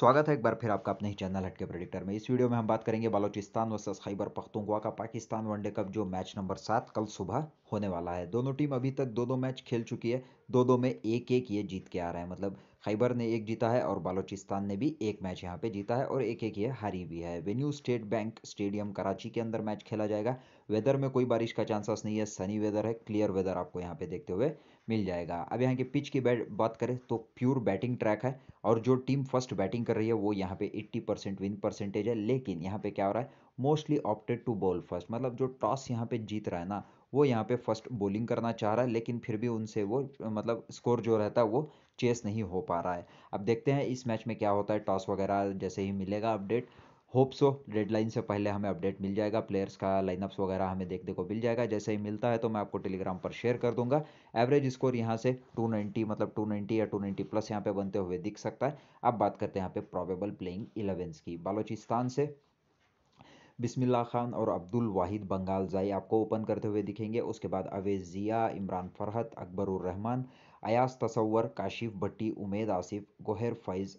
स्वागत है एक बार फिर आपका अपने ही चैनल हटके प्रेडिक्टर में इस वीडियो में हम बात करेंगे बलोचिस्तान वर्सेस खैबर पख्तुआ का पाकिस्तान वनडे कप जो मैच नंबर सात कल सुबह होने वाला है दोनों टीम अभी तक दो दो मैच खेल चुकी है दो दो में एक एक ये जीत के आ रहा है मतलब खैबर ने एक जीता है और बलोचिस्तान ने भी एक मैच यहाँ पे जीता है और एक एक ये हारी भी है venue state bank stadium Karachi के अंदर मैच खेला जाएगा वेदर में कोई बारिश का चांसेस नहीं है सनी वेदर है क्लियर वेदर आपको यहाँ पे देखते हुए मिल जाएगा अब यहाँ के पिच की बात करें तो प्योर बैटिंग ट्रैक है और जो टीम फर्स्ट बैटिंग कर रही है वो यहाँ पे 80 परसेंट विन परसेंटेज है लेकिन यहाँ पे क्या हो रहा है mostly opted to bowl first मतलब जो टॉस यहाँ पे जीत रहा है ना वो यहाँ पे फर्स्ट बॉलिंग करना चाह रहा है लेकिन फिर भी उनसे वो मतलब स्कोर जो रहता है वो चेस नहीं हो पा रहा है अब देखते हैं इस मैच में क्या होता है टॉस वगैरह जैसे ही मिलेगा अपडेट होप सो डेडलाइन से पहले हमें अपडेट मिल जाएगा प्लेयर्स का लाइनअप्स वगैरह हमें देखने को मिल जाएगा जैसे ही मिलता है तो मैं आपको टेलीग्राम पर शेयर कर दूंगा एवरेज स्कोर यहाँ से 290 मतलब 290 या 290 प्लस यहाँ पे बनते हुए दिख सकता है अब बात करते हैं यहाँ पे प्रॉबेबल प्लेइंग इलेवेंस की बालोचिस्तान से बिस्मिल्ला खान और अब्दुल वाहिद बंगाल जाई आपको ओपन करते हुए दिखेंगे उसके बाद अवेज जिया इमरान फरहत अकबर रहमान अयास तसवर काशिफ भट्टी उमेद आसिफ गोहर फैज़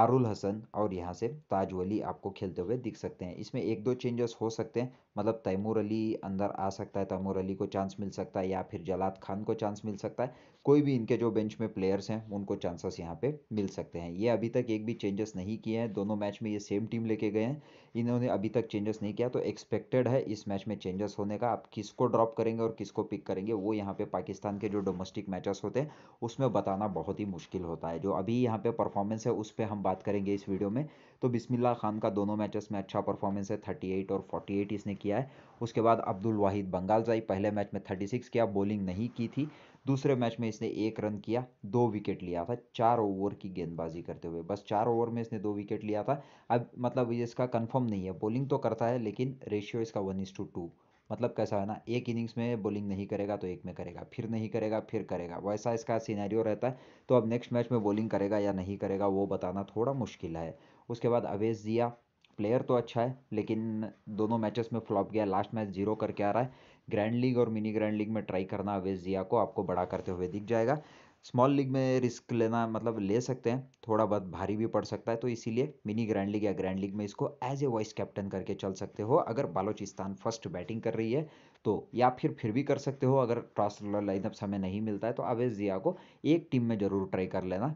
आरुल हसन और यहाँ से ताज आपको खेलते हुए दिख सकते हैं इसमें एक दो चेंजेस हो सकते हैं मतलब तैमूर अली अंदर आ सकता है तैमूर अली को चांस मिल सकता है या फिर जलाद खान को चांस मिल सकता है कोई भी इनके जो बेंच में प्लेयर्स हैं उनको चांसेस यहाँ पे मिल सकते हैं ये अभी तक एक भी चेंजेस नहीं किए हैं दोनों मैच में ये सेम टीम लेके गए हैं इन्होंने अभी तक चेंजेस नहीं किया तो एक्सपेक्टेड है इस मैच में चेंजेस होने का आप किसको ड्रॉप करेंगे और किसको पिक करेंगे वो यहाँ पे पाकिस्तान के जो डोमेस्टिक मैचेस होते हैं उसमें बताना बहुत ही मुश्किल होता है जो अभी यहाँ पे परफॉर्मेंस है उस पर हम बात करेंगे इस वीडियो में तो बिस्मिल्ला खान का दोनों मैचेस में अच्छा परफॉर्मेंस है थर्टी एट और फोर्टी एट इसने किया है उसके बाद अब्दुल वाहिद जाई पहले मैच में थर्टी सिक्स किया बॉलिंग नहीं की थी दूसरे मैच में इसने एक रन किया दो विकेट लिया था चार ओवर की गेंदबाजी करते हुए बस चार ओवर में इसने दो विकेट लिया था अब मतलब इसका कन्फर्म नहीं है बॉलिंग तो करता है लेकिन रेशियो इसका वन इस टू टू मतलब कैसा है ना एक इनिंग्स में बॉलिंग नहीं करेगा तो एक में करेगा फिर नहीं करेगा फिर करेगा वैसा इसका सीनारियो रहता है तो अब नेक्स्ट मैच में बॉलिंग करेगा या नहीं करेगा वो बताना थोड़ा मुश्किल है उसके बाद अवेश जिया प्लेयर तो अच्छा है लेकिन दोनों मैचेस में फ्लॉप गया लास्ट मैच जीरो करके आ रहा है ग्रैंड लीग और मिनी ग्रैंड लीग में ट्राई करना अवेश जिया को आपको बड़ा करते हुए दिख जाएगा स्मॉल लीग में रिस्क लेना मतलब ले सकते हैं थोड़ा बहुत भारी भी पड़ सकता है तो इसीलिए मिनी ग्रैंड लीग या ग्रैंड लीग में इसको एज ए वाइस कैप्टन करके चल सकते हो अगर बालोचिस्तान फर्स्ट बैटिंग कर रही है तो या फिर फिर भी कर सकते हो अगर ट्रांसलर लाइनअप समय नहीं मिलता है तो अवेश जिया को एक टीम में जरूर ट्राई कर लेना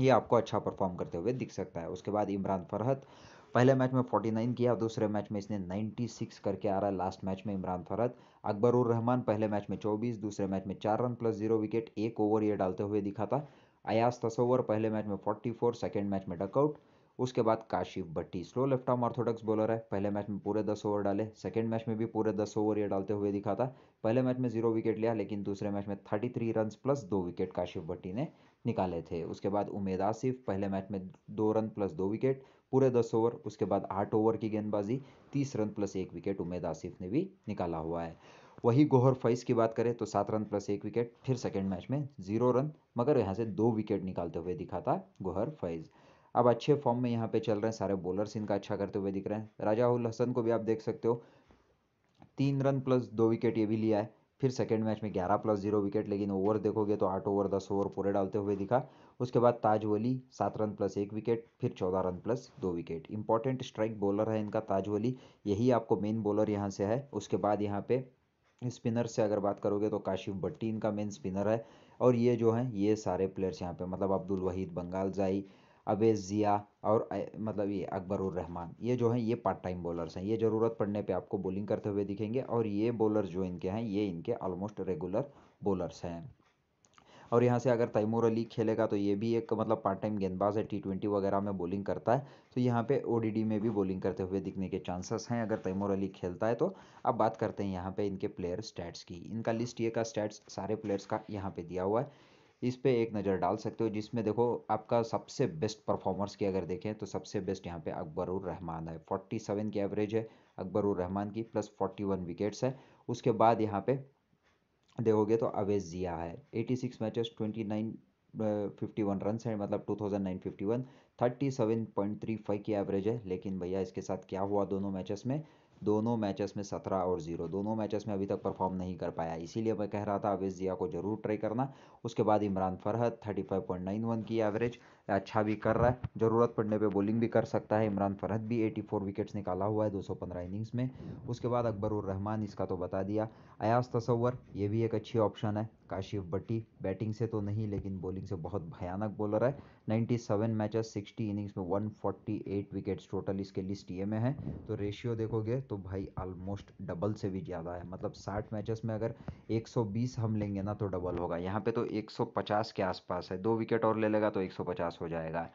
ये आपको अच्छा परफॉर्म करते हुए दिख सकता है उसके बाद इमरान फरहत पहले मैच में 49 किया दूसरे मैच में इसने 96 करके आ रहा है लास्ट मैच में इमरान फरहत अकबर उर रहमान पहले मैच में 24 दूसरे मैच में चार रन प्लस जीरो विकेट एक ओवर ये डालते हुए दिखा था अयास तसोवर पहले मैच में 44 सेकेंड मैच में डकआउट उसके बाद Kashif Bhatti slow left arm orthodox bowler है पहले मैच में पूरे दस ओवर डाले सेकेंड मैच में भी पूरे दस ओवर ये डालते हुए दिखा था पहले मैच में जीरो विकेट लिया लेकिन दूसरे मैच में थर्टी थ्री रन प्लस दो विकेट काशिफ भट्टी ने निकाले थे उसके बाद उमेद आसिफ पहले मैच में दो रन प्लस दो विकेट पूरे दस ओवर उसके बाद आठ ओवर की गेंदबाजी तीस रन प्लस एक विकेट उमेद आसिफ ने भी निकाला हुआ है वही गोहर फैज की बात करें तो सात रन प्लस एक विकेट फिर सेकेंड मैच में जीरो रन मगर यहाँ से दो विकेट निकालते हुए दिखा था गोहर फैज़ अब अच्छे फॉर्म में यहाँ पे चल रहे हैं सारे बॉलर्स इनका अच्छा करते हुए दिख रहे हैं राजा उल हसन को भी आप देख सकते हो तीन रन प्लस दो विकेट ये भी लिया है फिर सेकेंड मैच में ग्यारह प्लस जीरो विकेट लेकिन ओवर देखोगे तो आठ ओवर दस ओवर पूरे डालते हुए दिखा उसके बाद ताज वली सात रन प्लस एक विकेट फिर चौदह रन प्लस दो विकेट इंपॉर्टेंट स्ट्राइक बॉलर है इनका ताज वली यही आपको मेन बॉलर यहाँ से है उसके बाद यहाँ पे स्पिनर से अगर बात करोगे तो काशिफ भट्टी इनका मेन स्पिनर है और ये जो है ये सारे प्लेयर्स यहाँ पे मतलब अब्दुल वहीद बंगाल जाई अवेज ज़िया और मतलब ये अकबर रहमान ये जो हैं ये पार्ट टाइम बॉलर्स हैं ये ज़रूरत पड़ने पे आपको बॉलिंग करते हुए दिखेंगे और ये बॉलर जो इनके हैं ये इनके ऑलमोस्ट रेगुलर बॉलर्स हैं और यहाँ से अगर तैमूर अली खेलेगा तो ये भी एक मतलब पार्ट टाइम गेंदबाज है टी ट्वेंटी वगैरह में बॉलिंग करता है तो यहाँ पे ओडीडी में भी बॉलिंग करते हुए दिखने के चांसेस हैं अगर तैमूर अली खेलता है तो अब बात करते हैं यहाँ पे इनके प्लेयर स्टैट्स की इनका लिस्ट ये का स्टैट्स सारे प्लेयर्स का यहाँ पे दिया हुआ है इस पे एक नज़र डाल सकते हो जिसमें देखो आपका सबसे बेस्ट परफॉर्मर्स की अगर देखें तो सबसे बेस्ट यहाँ पे अकबरुर रहमान है 47 की एवरेज है अकबरुर रहमान की प्लस 41 विकेट्स है उसके बाद यहाँ पे देखोगे तो अवेज जिया है 86 मैचेस फिफ्टी वन रन है मतलब 2951 37.35 की एवरेज है लेकिन भैया इसके साथ क्या हुआ दोनों मैचेस में दोनों मैचेस में सत्रह और जीरो दोनों मैचेस में अभी तक परफॉर्म नहीं कर पाया इसीलिए मैं कह रहा था अवेश जिया को जरूर ट्राई करना उसके बाद Imran Farhat thirty five point nine one की एवरेज अच्छा भी कर रहा है ज़रूरत पड़ने पे बॉलिंग भी कर सकता है इमरान फरहत भी 84 विकेट्स निकाला हुआ है 215 इनिंग्स में उसके बाद अकबरुर रहमान इसका तो बता दिया अयास तसवर ये भी एक अच्छी ऑप्शन है काशिफ बट्टी बैटिंग से तो नहीं लेकिन बॉलिंग से बहुत भयानक बॉलर है 97 मैचेस 60 इनिंग्स में 148 विकेट्स टोटल इसके लिस्ट ये में है तो रेशियो देखोगे तो भाई ऑलमोस्ट डबल से भी ज़्यादा है मतलब 60 मैचेस में अगर 120 हम लेंगे ना तो डबल होगा यहाँ पे तो 150 के आसपास है दो विकेट और ले लेगा तो 150 पास हो जाएगा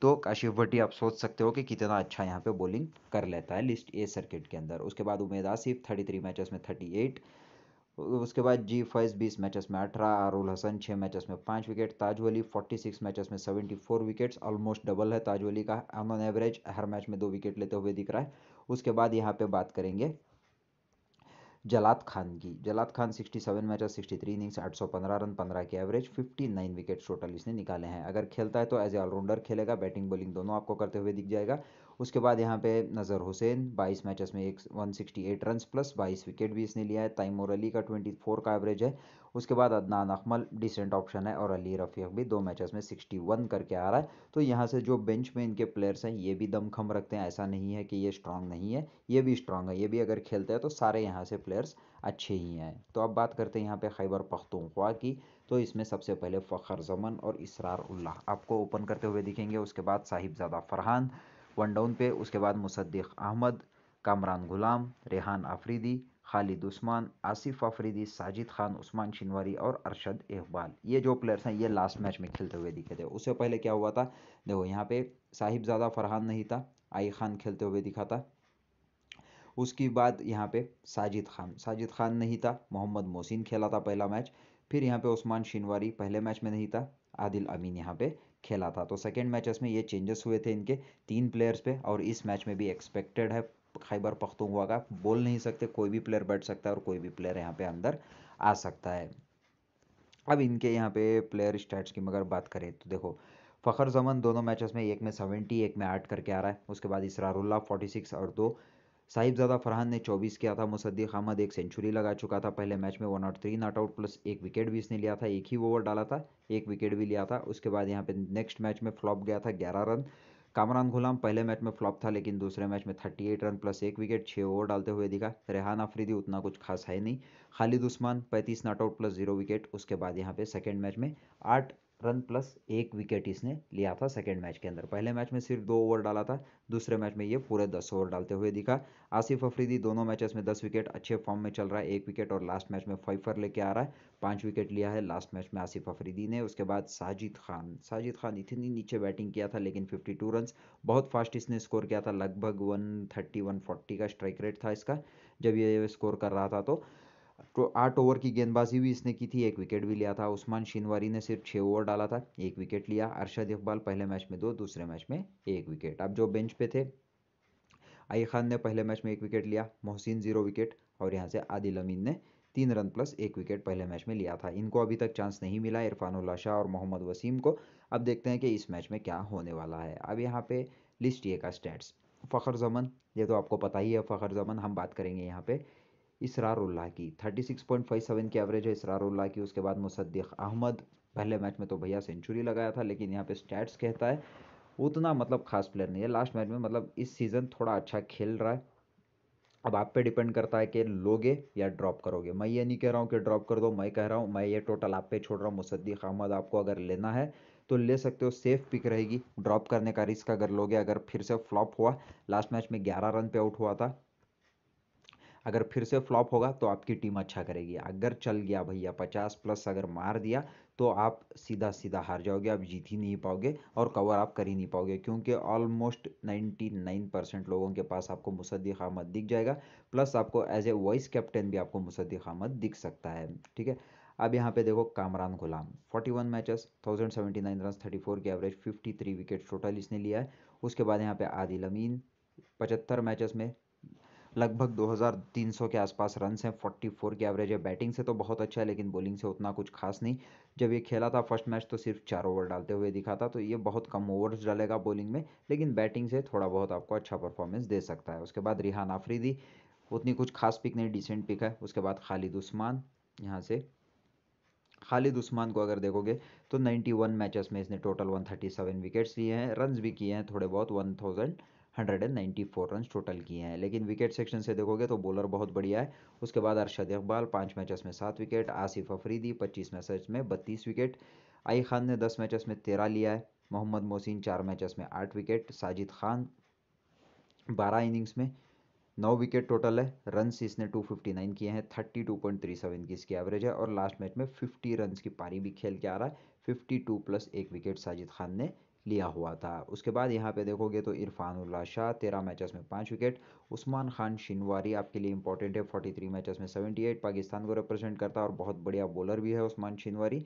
तो काशिफ भट्टी आप सोच सकते हो कि कितना अच्छा यहाँ पे बॉलिंग कर लेता है लिस्ट ए सर्किट के अंदर उसके बाद Umaid Asif thirty three matches में थर्टी एट उसके बाद जी फैज बीस मैचेस में अठारह आरुल हसन छः मैचेस में पाँच wicket Taj Wali forty six matches में seventy four wickets almost double है ताज वली का ऑन एवरेज हर मैच में दो विकेट लेते हुए दिख रहा है उसके बाद यहाँ पे बात करेंगे जलात खान की Jalat Khan 67 matches 63 innings 815 run 15 के एवरेज 59 विकेट्स टोटल इसने निकाले हैं अगर खेलता है तो एज ए ऑलराउंडर खेलेगा बैटिंग बॉलिंग दोनों आपको करते हुए दिख जाएगा उसके बाद यहाँ पे नज़र हुसैन 22 मैचेस में एक 168 रन्स प्लस 22 विकेट भी इसने लिया है और अली का 24 का एवरेज है उसके बाद अदनान अकमल डिसेंट ऑप्शन है और अली रफ़ीक भी दो मैचेस में 61 करके आ रहा है तो यहाँ से जो बेंच में इनके प्लेयर्स हैं ये भी दमखम रखते हैं ऐसा नहीं है कि ये स्ट्रांग नहीं है ये भी स्ट्रांग है ये भी अगर खेलते हैं तो सारे यहाँ से प्लेयर्स अच्छे ही हैं तो अब बात करते हैं यहाँ पर खैबर पख्तूनख्वा की तो इसमें सबसे पहले फ़खर जमन और इसरार उल्लाह आपको ओपन करते हुए दिखेंगे उसके बाद साहिबजादा फरहान वन डाउन पे उसके बाद मुसद्दिक अहमद कामरान गुलाम रेहान आफरीदी खालिद उस्मान आसिफ आफरीदी साजिद खान उस्मान शिनवारी और अरशद इकबाल ये जो प्लेयर्स हैं ये लास्ट मैच में खेलते हुए दिखे थे उससे पहले क्या हुआ था देखो यहाँ पे साहिबजादा फरहान नहीं था आई खान खेलते हुए दिखा था उसके बाद यहाँ पे साजिद खान साजिद खान नहीं था मोहम्मद मोहसिन खेला था पहला मैच फिर यहाँ पे उस्मान शिनवारी पहले मैच में नहीं था आदिल अमीन यहाँ पे खेला था तो सेकेंड मैचेस में ये चेंजेस हुए थे इनके तीन प्लेयर्स पे और इस मैच में भी एक्सपेक्टेड है खैबर पख्तुआ का बोल नहीं सकते कोई भी प्लेयर बैठ सकता है और कोई भी प्लेयर यहाँ पे अंदर आ सकता है अब इनके यहाँ पे प्लेयर स्टैट्स की मगर बात करें तो देखो फ़खर जमन दोनों मैचेस में एक में सेवेंटी एक में आठ करके आ रहा है उसके बाद इसरारुल्ला फोर्टी सिक्स और दो साहिबजादा फरहान ने 24 किया था मुसद्दी अहमद एक सेंचुरी लगा चुका था पहले मैच में one out three not out plus एक विकेट भी इसने लिया था एक ही ओवर डाला था एक विकेट भी लिया था उसके बाद यहाँ पे नेक्स्ट मैच में फ्लॉप गया था ग्यारह रन कामरान गुलाम पहले मैच में फ्लॉप था लेकिन दूसरे मैच में 38 रन प्लस एक विकेट छः ओवर डालते हुए दिखा रेहान आफरीदी उतना कुछ खास है नहीं Khalid Usman 35 not out plus zero wicket उसके बाद यहाँ पे सेकेंड मैच में आठ रन प्लस एक विकेट इसने लिया था सेकेंड मैच के अंदर पहले मैच में सिर्फ दो ओवर डाला था दूसरे मैच में ये पूरे दस ओवर डालते हुए दिखा आसिफ अफरीदी दोनों मैचेस में दस विकेट अच्छे फॉर्म में चल रहा है एक विकेट और लास्ट मैच में फाइफर लेके आ रहा है पाँच विकेट लिया है लास्ट मैच में आसिफ अफरीदी ने उसके बाद साजिद खान साजिद खान इतनी नीचे बैटिंग किया था लेकिन फिफ्टी टू रन बहुत फास्ट इसने स्कोर किया था लगभग वन थर्टी वन फोर्टी का स्ट्राइक रेट था इसका जब ये स्कोर कर रहा था तो तो आठ ओवर की गेंदबाजी भी इसने की थी एक विकेट भी लिया था उस्मान शिनवारी ने सिर्फ छः ओवर डाला था एक विकेट लिया अरशद इकबाल पहले मैच में दो दूसरे मैच में एक विकेट अब जो बेंच पे थे आई खान ने पहले मैच में एक विकेट लिया मोहसिन जीरो विकेट और यहाँ से आदिल अमीन ने तीन रन प्लस एक विकेट पहले मैच में लिया था इनको अभी तक चांस नहीं मिला इरफान उल्ला शाह और मोहम्मद वसीम को अब देखते हैं कि इस मैच में क्या होने वाला है अब यहाँ पे लिस्ट ये का स्टैट्स फ़खर जमन ये तो आपको पता ही है फ़खर जमन हम बात करेंगे यहाँ पे इसरारुल्ला की 36.57 की एवरेज है इसरारुल्लाह की उसके बाद मुसद्दिक अहमद पहले मैच में तो भैया सेंचुरी लगाया था लेकिन यहाँ पे स्टैट्स कहता है उतना मतलब खास प्लेयर नहीं है लास्ट मैच में मतलब इस सीज़न थोड़ा अच्छा खेल रहा है अब आप पे डिपेंड करता है कि लोगे या ड्रॉप करोगे मैं ये नहीं कह रहा हूँ कि ड्रॉप कर दो मैं कह रहा हूँ मैं ये टोटल आप पे छोड़ रहा हूँ मुसद्दीक अहमद आपको अगर लेना है तो ले सकते हो सेफ पिक रहेगी ड्रॉप करने का रिस्क अगर लोगे अगर फिर से फ्लॉप हुआ लास्ट मैच में 11 रन पे आउट हुआ था अगर फिर से फ्लॉप होगा तो आपकी टीम अच्छा करेगी अगर चल गया भैया पचास प्लस अगर मार दिया तो आप सीधा सीधा हार जाओगे आप जीत ही नहीं पाओगे और कवर आप कर ही नहीं पाओगे क्योंकि ऑलमोस्ट 99 परसेंट लोगों के पास आपको मुसद्दी खामद दिख जाएगा प्लस आपको एज ए वाइस कैप्टन भी आपको मुसद्दी खामद दिख सकता है ठीक है अब यहाँ पे देखो कामरान गुलाम 41 मैचेस 1079 रन 34 के एवरेज 53 विकेट टोटल इसने लिया है उसके बाद यहाँ पे आदिल अमीन 75 मैचेस में लगभग 2,300 के आसपास रन हैं 44 की एवरेज है बैटिंग से तो बहुत अच्छा है लेकिन बॉलिंग से उतना कुछ खास नहीं जब ये खेला था फर्स्ट मैच तो सिर्फ चार ओवर डालते हुए दिखा था तो ये बहुत कम ओवर्स डालेगा बॉलिंग में लेकिन बैटिंग से थोड़ा बहुत आपको अच्छा परफॉर्मेंस दे सकता है उसके बाद रिहान आफरीदी उतनी कुछ खास पिक नहीं डिसेंट पिक है उसके बाद खालिद उस्मान यहाँ से खालिद उस्मान को अगर देखोगे तो 91 मैचेस में इसने टोटल 137 विकेट्स लिए हैं रन्स भी किए हैं थोड़े बहुत 194 रन टोटल किए हैं लेकिन विकेट सेक्शन से देखोगे तो बॉलर बहुत बढ़िया है उसके बाद अरशद इकबाल पाँच मैचेस में सात विकेट आसिफ अफरीदी पच्चीस मैचेस में बत्तीस विकेट आई खान ने दस मैचेस में तेरह लिया है मोहम्मद मोहसिन चार मैचेस में आठ विकेट साजिद खान बारह इनिंग्स में नौ विकेट टोटल है रन्स इसने 259 किए हैं 32.37 की इसकी एवरेज है और लास्ट मैच में 50 रन की पारी भी खेल के आ रहा है 52 प्लस एक विकेट साजिद खान ने लिया हुआ था उसके बाद यहाँ पे देखोगे तो उल्ला शाह तेरह मैचेस में पाँच विकेट उस्मान खान शिनवारी आपके लिए इंपॉर्टेंट है फोर्टी थ्री मैचेस में सेवेंटी एट पाकिस्तान को रिप्रेजेंट करता है और बहुत बढ़िया बॉलर भी है उस्मान शिनवारी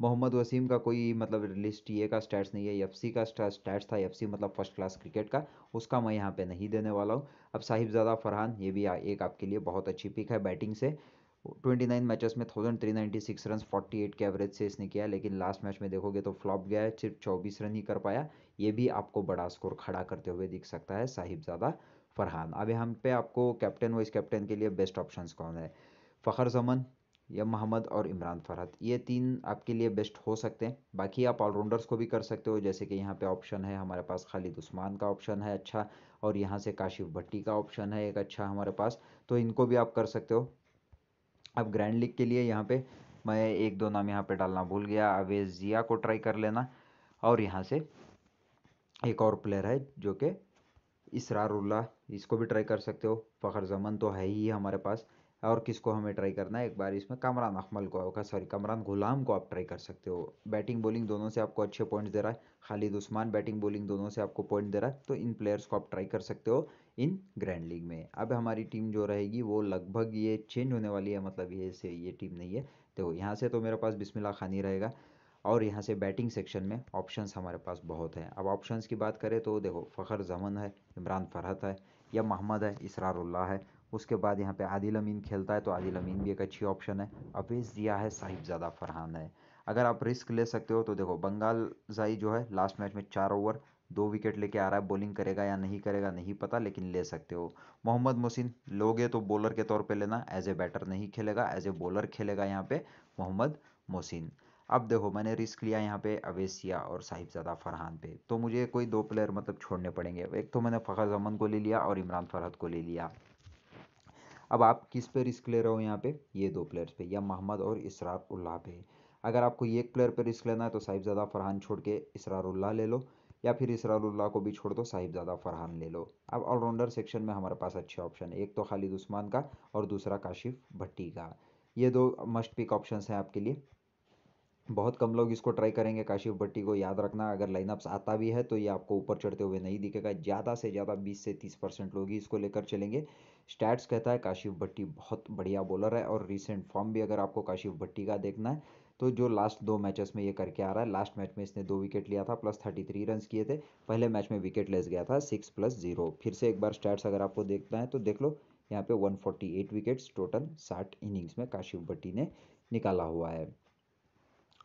मोहम्मद वसीम का कोई मतलब लिस्ट ये का स्टैट्स नहीं है एफ का स्टैट्स था एफ मतलब फर्स्ट क्लास क्रिकेट का उसका मैं यहाँ पे नहीं देने वाला हूँ अब साहिबजादा फरहान ये भी एक आपके लिए बहुत अच्छी पिक है बैटिंग से ट्वेंटी नाइन मैचेस में thousand three ninety six run forty eight के एवरेज से इसने किया लेकिन लास्ट मैच में देखोगे तो फ्लॉप गया है सिर्फ चौबीस रन ही कर पाया ये भी आपको बड़ा स्कोर खड़ा करते हुए दिख सकता है साहिबजादा फरहान अब यहाँ पे आपको कैप्टन वाइस कैप्टन के लिए बेस्ट ऑप्शंस कौन है फ़खर जमन या मोहम्मद और इमरान फरहत ये तीन आपके लिए बेस्ट हो सकते हैं बाकी आप ऑलराउंडर्स को भी कर सकते हो जैसे कि यहाँ पे ऑप्शन है हमारे पास खालिद उस्मान का ऑप्शन है अच्छा और यहाँ से काशिफ भट्टी का ऑप्शन है एक अच्छा हमारे पास तो इनको भी आप कर सकते हो अब ग्रैंड लीग के लिए यहाँ पे मैं एक दो नाम यहाँ पे डालना भूल गया अवेजिया को ट्राई कर लेना और यहाँ से एक और प्लेयर है जो कि इसरारुल्ला इसको भी ट्राई कर सकते हो फ़खर जमन तो है ही हमारे पास और किसको हमें ट्राई करना है एक बार इसमें कमरान अकमल को सॉरी कमरान गुलाम को आप ट्राई कर सकते हो बैटिंग बॉलिंग दोनों से आपको अच्छे पॉइंट्स दे रहा है खालिद उस्मान बैटिंग बॉलिंग दोनों से आपको पॉइंट दे रहा है तो इन प्लेयर्स को आप ट्राई कर सकते हो इन ग्रैंड लीग में अब हमारी टीम जो रहेगी वो लगभग ये चेंज होने वाली है मतलब ये से ये टीम नहीं है तो यहाँ से तो मेरे पास बिस्मिल्ला खानी रहेगा और यहाँ से बैटिंग सेक्शन में ऑप्शंस हमारे पास बहुत हैं अब ऑप्शंस की बात करें तो देखो फ़खर जमन है इमरान फरहत है या मोहम्मद है इसरारुल्ला है उसके बाद यहाँ पे आदिल अमीन खेलता है तो आदिल अमीन भी एक अच्छी ऑप्शन है अवेज दिया है साहिबजादा फरहान है अगर आप रिस्क ले सकते हो तो देखो बंगाल जाई जो है लास्ट मैच में चार ओवर दो विकेट लेके आ रहा है बॉलिंग करेगा या नहीं करेगा नहीं पता लेकिन ले सकते हो मोहम्मद मोसिन लोगे तो बॉलर के तौर पे लेना एज ए बैटर नहीं खेलेगा एज ए बॉलर खेलेगा यहाँ पे मोहम्मद मोहसिन अब देखो मैंने रिस्क लिया यहाँ पे अवेसिया और साहिबजादा फरहान पे तो मुझे कोई दो प्लेयर मतलब छोड़ने पड़ेंगे एक तो मैंने फ़खर जमन को ले लिया और इमरान फरहद को ले लिया अब आप किस पे रिस्क ले रहे हो यहाँ पे ये दो प्लेयर्स पे या मोहम्मद और इसरार उल्लाह पे अगर आपको एक प्लेयर पे रिस्क लेना है तो साहिबजादा फरहान छोड़ के उल्लाह ले लो या फिर उल्लाह को भी छोड़ दो साहिबजादा फरहान ले लो अब ऑलराउंडर सेक्शन में हमारे पास अच्छे ऑप्शन एक तो खालिद उस्मान का और दूसरा काशिफ भट्टी का ये दो मस्ट पिक ऑप्शन हैं आपके लिए बहुत कम लोग इसको ट्राई करेंगे काशिफ भट्टी को याद रखना अगर लाइनअप्स आता भी है तो ये आपको ऊपर चढ़ते हुए नहीं दिखेगा ज़्यादा से ज़्यादा 20 से 30 परसेंट लोग ही इसको लेकर चलेंगे स्टैट्स कहता है काशिफ भट्टी बहुत बढ़िया बॉलर है और रिसेंट फॉर्म भी अगर आपको काशिफ भट्टी का देखना है तो जो लास्ट दो मैचेस में ये करके आ रहा है लास्ट मैच में इसने दो विकेट लिया था प्लस थर्टी थ्री रन किए थे पहले मैच में विकेट लेस गया था सिक्स प्लस जीरो फिर से एक बार स्टैट्स अगर आपको देखना है तो देख लो यहाँ पे 148 विकेट्स टोटल साठ इनिंग्स में काशिफ भट्टी ने निकाला हुआ है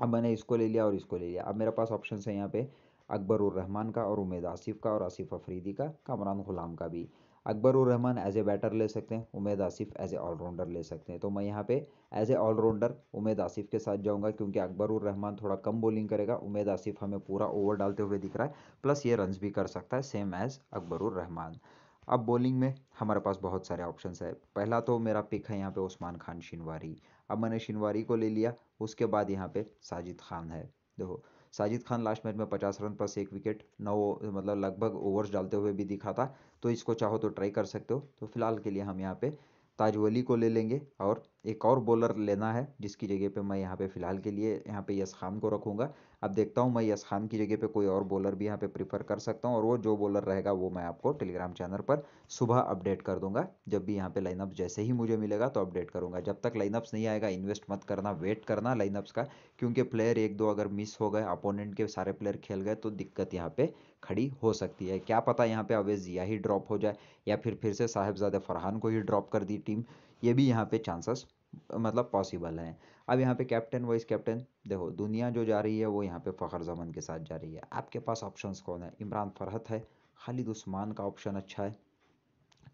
अब मैंने इसको ले लिया और इसको ले लिया अब मेरे पास ऑप्शन है यहाँ पे अकबर रहमान का और उमेद आसिफ का और आसिफ अफरीदी का कामरान गुलाम का भी Akbar Rahman as a batter ले सकते हैं Umaid Asif as a allrounder ले सकते हैं तो मैं यहाँ पे as a allrounder Umaid Asif के साथ जाऊँगा क्योंकि अकबर रहमान थोड़ा कम बॉलिंग करेगा उमेद आसिफ हमें पूरा ओवर डालते हुए दिख रहा है प्लस ये रन भी कर सकता है सेम एज अकबर रहमान अब बॉलिंग में हमारे पास बहुत सारे ऑप्शन है पहला तो मेरा पिक है यहाँ पे उस्मान खान शिनवारी अब मैंने शिनवारी को ले लिया उसके बाद यहाँ पे साजिद खान है देखो साजिद खान लास्ट मैच में पचास रन पर एक विकेट नौ मतलब लगभग ओवर्स डालते हुए भी दिखा था तो इसको चाहो तो ट्राई कर सकते हो तो फिलहाल के लिए हम यहाँ पे ताजवली को ले लेंगे और एक और बॉलर लेना है जिसकी जगह पे मैं यहाँ पे फ़िलहाल के लिए यहाँ पे यस खान को रखूँगा अब देखता हूँ मैं यस खान की जगह पे कोई और बॉलर भी यहाँ पे प्रीफर कर सकता हूँ और वो जो बॉलर रहेगा वो मैं आपको टेलीग्राम चैनल पर सुबह अपडेट कर दूंगा जब भी यहाँ पे लाइनअप जैसे ही मुझे मिलेगा तो अपडेट करूँगा जब तक लाइनअप्स नहीं आएगा इन्वेस्ट मत करना वेट करना लाइनअप्स का क्योंकि प्लेयर एक दो अगर मिस हो गए अपोनेंट के सारे प्लेयर खेल गए तो दिक्कत यहाँ पर खड़ी हो सकती है क्या पता यहाँ पर अवेज जिया ही ड्रॉप हो जाए या फिर फिर से साहेबजादे फरहान को ही ड्रॉप कर दी टीम ये भी यहाँ पे चांसेस मतलब पॉसिबल हैं अब यहाँ पे कैप्टन वाइस कैप्टन देखो दुनिया जो जा रही है वो यहाँ पे फ़खर जमन के साथ जा रही है आपके पास ऑप्शंस कौन है इमरान फरहत है खालिद उस्मान का ऑप्शन अच्छा है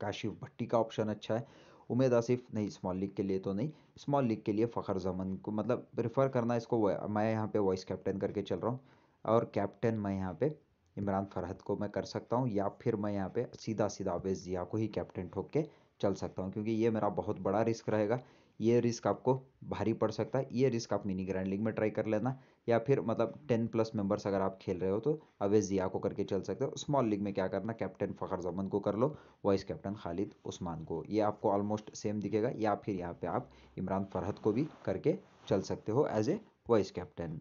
काशिफ भट्टी का ऑप्शन अच्छा है उमेद आसिफ नहीं स्मॉल लीग के लिए तो नहीं स्मॉल लीग के लिए फ़खर जमन को मतलब प्रेफर करना इसको मैं यहाँ पे वाइस कैप्टन करके चल रहा हूँ और कैप्टन मैं यहाँ पे इमरान फरहत को मैं कर सकता हूँ या फिर मैं यहाँ पे सीधा सीधा अवेज जिया को ही कैप्टन ठोक के चल सकता हूँ क्योंकि ये मेरा बहुत बड़ा रिस्क रहेगा ये रिस्क आपको भारी पड़ सकता है ये रिस्क आप मिनी ग्रैंड लीग में ट्राई कर लेना या फिर मतलब टेन प्लस मेंबर्स अगर आप खेल रहे हो तो अवेज जिया को करके चल सकते हो स्मॉल लीग में क्या करना कैप्टन फ़खर जमन को कर लो वाइस कैप्टन खालिद उस्मान को ये आपको ऑलमोस्ट सेम दिखेगा या फिर यहाँ पे आप इमरान फरहत को भी करके चल सकते हो as a vice captain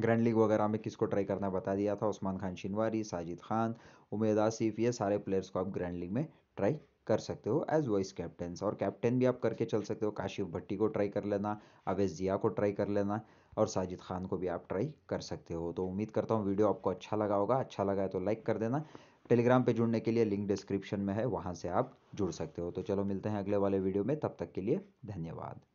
grand league वगैरह में किसको ट्राई करना बता दिया था उस्मान खान शिनवारी साजिद खान उमेद आसिफ ये सारे प्लेयर्स को आप ग्रैंड लीग में ट्राई कर सकते हो एज वाइस कैप्टन और कैप्टन भी आप करके चल सकते हो काशिफ भट्टी को ट्राई कर लेना अवेश जिया को ट्राई कर लेना और साजिद खान को भी आप ट्राई कर सकते हो तो उम्मीद करता हूँ वीडियो आपको अच्छा लगा होगा अच्छा लगा है तो लाइक कर देना टेलीग्राम पे जुड़ने के लिए लिंक डिस्क्रिप्शन में है वहाँ से आप जुड़ सकते हो तो चलो मिलते हैं अगले वाले वीडियो में तब तक के लिए धन्यवाद